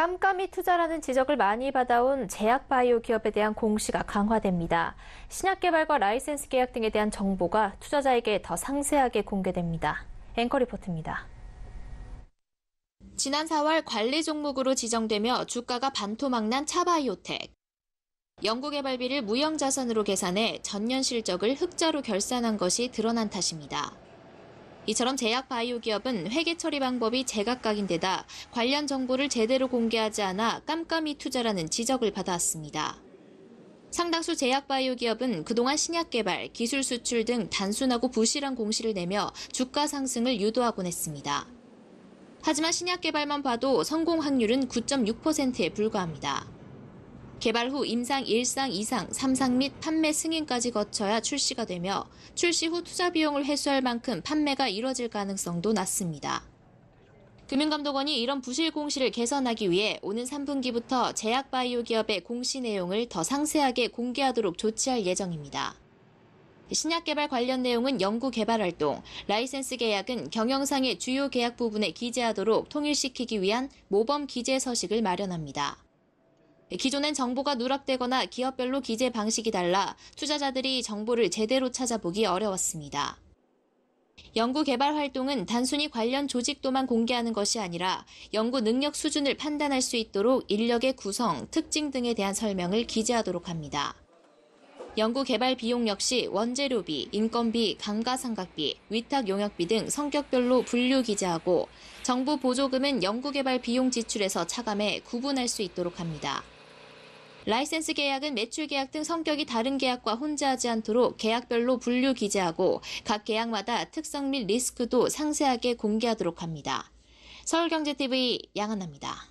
깜깜이 투자라는 지적을 많이 받아온 제약바이오 기업에 대한 공시가 강화됩니다. 신약 개발과 라이센스 계약 등에 대한 정보가 투자자에게 더 상세하게 공개됩니다. 앵커 리포트입니다. 지난 4월 관리 종목으로 지정되며 주가가 반토막난 차바이오텍. 연구개발비를 무형자산으로 계산해 전년 실적을 흑자로 결산한 것이 드러난 탓입니다. 이처럼 제약 바이오 기업은 회계 처리 방법이 제각각인데다 관련 정보를 제대로 공개하지 않아 깜깜이 투자라는 지적을 받았습니다. 상당수 제약 바이오 기업은 그동안 신약 개발, 기술 수출 등 단순하고 부실한 공시를 내며 주가 상승을 유도하곤 했습니다. 하지만 신약 개발만 봐도 성공 확률은 9.6%에 불과합니다. 개발 후 임상 1상, 2상, 3상 및 판매 승인까지 거쳐야 출시가 되며 출시 후 투자 비용을 회수할 만큼 판매가 이뤄질 가능성도 낮습니다. 금융감독원이 이런 부실 공시를 개선하기 위해 오는 3분기부터 제약바이오 기업의 공시 내용을 더 상세하게 공개하도록 조치할 예정입니다. 신약 개발 관련 내용은 연구 개발 활동, 라이센스 계약은 경영상의 주요 계약 부분에 기재하도록 통일시키기 위한 모범 기재 서식을 마련합니다. 기존엔 정보가 누락되거나 기업별로 기재 방식이 달라 투자자들이 정보를 제대로 찾아보기 어려웠습니다. 연구 개발 활동은 단순히 관련 조직도만 공개하는 것이 아니라 연구 능력 수준을 판단할 수 있도록 인력의 구성, 특징 등에 대한 설명을 기재하도록 합니다. 연구 개발 비용 역시 원재료비, 인건비, 감가상각비, 위탁 용역비 등 성격별로 분류 기재하고 정부 보조금은 연구 개발 비용 지출에서 차감해 구분할 수 있도록 합니다. 라이센스 계약은 매출 계약 등 성격이 다른 계약과 혼재하지 않도록 계약별로 분류 기재하고 각 계약마다 특성 및 리스크도 상세하게 공개하도록 합니다. 서울경제TV 양은나입니다.